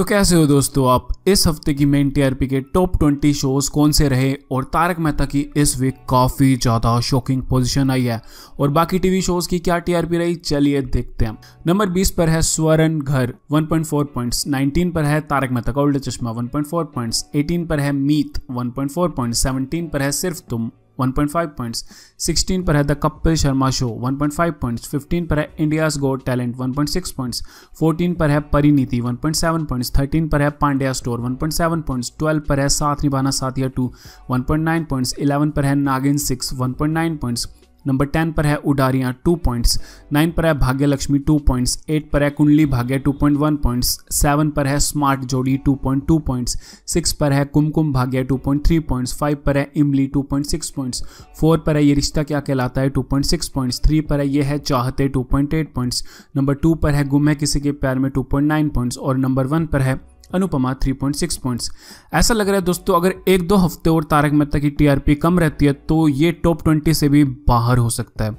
तो कैसे हो दोस्तों आप इस हफ्ते की मेन टीआरपी के टॉप ट्वेंटी शोज कौन से रहे और तारक मेहता की इस वीक काफी ज्यादा शॉकिंग पोजीशन आई है और बाकी टीवी शोज की क्या टीआरपी रही चलिए देखते हैं नंबर बीस पर है स्वरण घर 1.4 पॉइंट्स 19 पर है तारक मेहता का उल्टा चश्मा 1.4 पॉइंट्स 18 पर है मीत 1.4 पॉइंट्स 17 पर है सिर्फ तुम 1.5 पॉइंट्स 16 पर है the Kapil Sharma show 1.5 points 15 पर है इंडियाज गो टैलेंट 1.6 पॉइंट्स 14 पर है परिनीति 1.7 पॉइंट्स 13 पर है पांड्या स्टोर 1.7 पॉइंट्स 12 पर है साथ निभाना साथिया टू 1.9 पॉइंट्स 11 पर है नागिन सिक्स 1.9 पॉइंट्स नंबर टेन पर है उडारियां टू पॉइंट्स नाइन पर है भाग्य लक्ष्मी टू पॉइंट्स एट पर है Kundali Bhagya two point one points seven पर है smart Jodi two point two points six पर है Kumkum Bhagya two point three points five पर है Imli two point six points four पर है ये रिश्ता क्या कहलाता है two point six points three पर है ये है चाहते two point eight points number two पर है गुम है किसी के प्यार में टू पॉइंट नाइन पॉइंट्स और नंबर वन पर है अनुपमा 3.6 पॉइंट्स ऐसा लग रहा है दोस्तों अगर एक दो हफ्ते और तारक मेहता की टीआरपी कम रहती है तो ये टॉप 20 से भी बाहर हो सकता है